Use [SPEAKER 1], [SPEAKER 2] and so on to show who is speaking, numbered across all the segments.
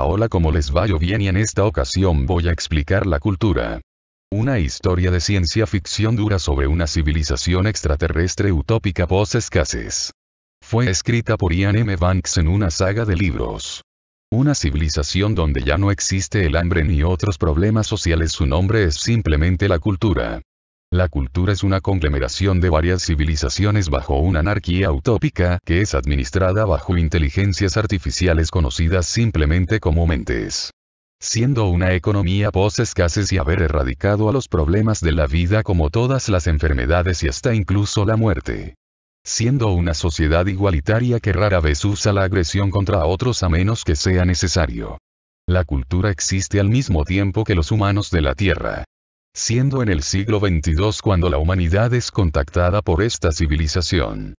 [SPEAKER 1] Hola como les yo bien y en esta ocasión voy a explicar la cultura. Una historia de ciencia ficción dura sobre una civilización extraterrestre utópica pos escasez Fue escrita por Ian M. Banks en una saga de libros. Una civilización donde ya no existe el hambre ni otros problemas sociales su nombre es simplemente la cultura. La cultura es una conglomeración de varias civilizaciones bajo una anarquía utópica que es administrada bajo inteligencias artificiales conocidas simplemente como mentes. Siendo una economía post-escasez y haber erradicado a los problemas de la vida como todas las enfermedades y hasta incluso la muerte siendo una sociedad igualitaria que rara vez usa la agresión contra otros a menos que sea necesario. La cultura existe al mismo tiempo que los humanos de la Tierra siendo en el siglo XXII cuando la humanidad es contactada por esta civilización.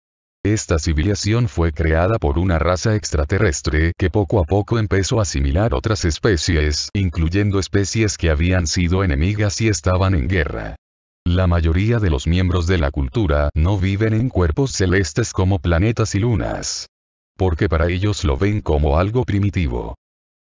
[SPEAKER 1] Esta civilización fue creada por una raza extraterrestre que poco a poco empezó a asimilar otras especies, incluyendo especies que habían sido enemigas y estaban en guerra. La mayoría de los miembros de la cultura no viven en cuerpos celestes como planetas y lunas. Porque para ellos lo ven como algo primitivo.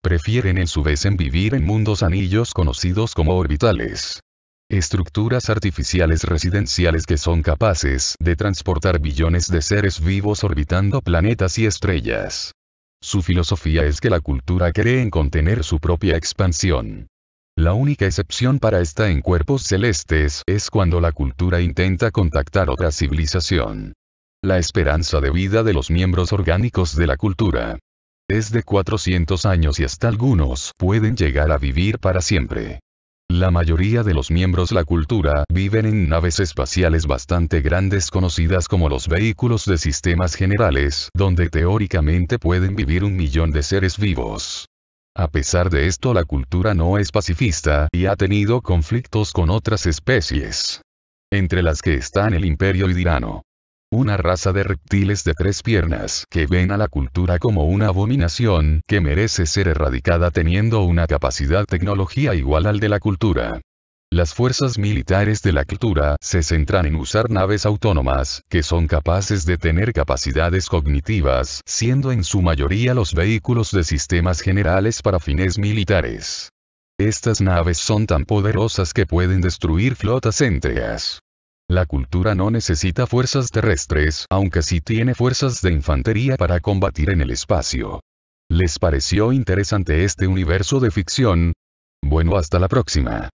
[SPEAKER 1] Prefieren en su vez en vivir en mundos anillos conocidos como orbitales estructuras artificiales residenciales que son capaces de transportar billones de seres vivos orbitando planetas y estrellas. Su filosofía es que la cultura cree en contener su propia expansión. La única excepción para esta en cuerpos celestes es cuando la cultura intenta contactar otra civilización. La esperanza de vida de los miembros orgánicos de la cultura es de 400 años y hasta algunos pueden llegar a vivir para siempre. La mayoría de los miembros la cultura viven en naves espaciales bastante grandes conocidas como los vehículos de sistemas generales, donde teóricamente pueden vivir un millón de seres vivos. A pesar de esto la cultura no es pacifista y ha tenido conflictos con otras especies. Entre las que están el imperio Dirano una raza de reptiles de tres piernas que ven a la cultura como una abominación que merece ser erradicada teniendo una capacidad tecnología igual al de la cultura. Las fuerzas militares de la cultura se centran en usar naves autónomas, que son capaces de tener capacidades cognitivas, siendo en su mayoría los vehículos de sistemas generales para fines militares. Estas naves son tan poderosas que pueden destruir flotas enteras. La cultura no necesita fuerzas terrestres, aunque sí tiene fuerzas de infantería para combatir en el espacio. ¿Les pareció interesante este universo de ficción? Bueno, hasta la próxima.